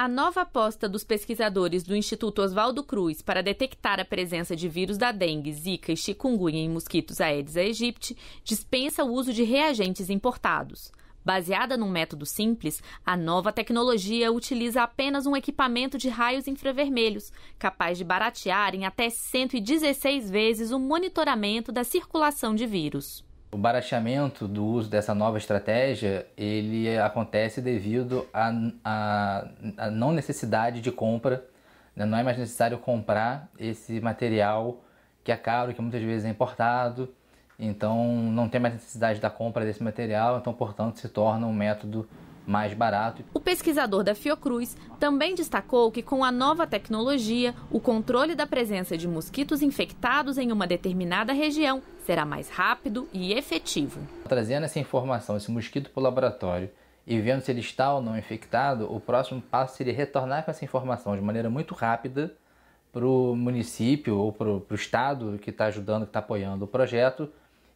A nova aposta dos pesquisadores do Instituto Oswaldo Cruz para detectar a presença de vírus da dengue, zika e chikungunya em mosquitos Aedes aegypti dispensa o uso de reagentes importados. Baseada num método simples, a nova tecnologia utiliza apenas um equipamento de raios infravermelhos, capaz de baratear em até 116 vezes o monitoramento da circulação de vírus. O barateamento do uso dessa nova estratégia ele acontece devido à não necessidade de compra, né? não é mais necessário comprar esse material que é caro, que muitas vezes é importado, então não tem mais necessidade da compra desse material, então portanto se torna um método mais barato. O pesquisador da Fiocruz também destacou que com a nova tecnologia, o controle da presença de mosquitos infectados em uma determinada região será mais rápido e efetivo. Trazendo essa informação, esse mosquito para o laboratório e vendo se ele está ou não infectado, o próximo passo seria retornar com essa informação de maneira muito rápida para o município ou para o estado que está ajudando, que está apoiando o projeto,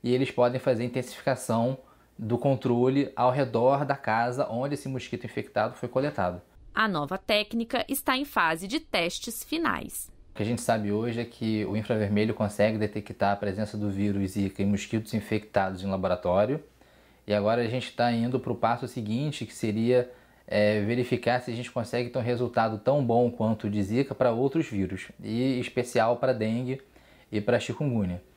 e eles podem fazer intensificação do controle ao redor da casa onde esse mosquito infectado foi coletado. A nova técnica está em fase de testes finais. O que a gente sabe hoje é que o infravermelho consegue detectar a presença do vírus Zika em mosquitos infectados em laboratório. E agora a gente está indo para o passo seguinte, que seria é, verificar se a gente consegue ter um resultado tão bom quanto o de Zika para outros vírus, e especial para dengue e para chikungunya.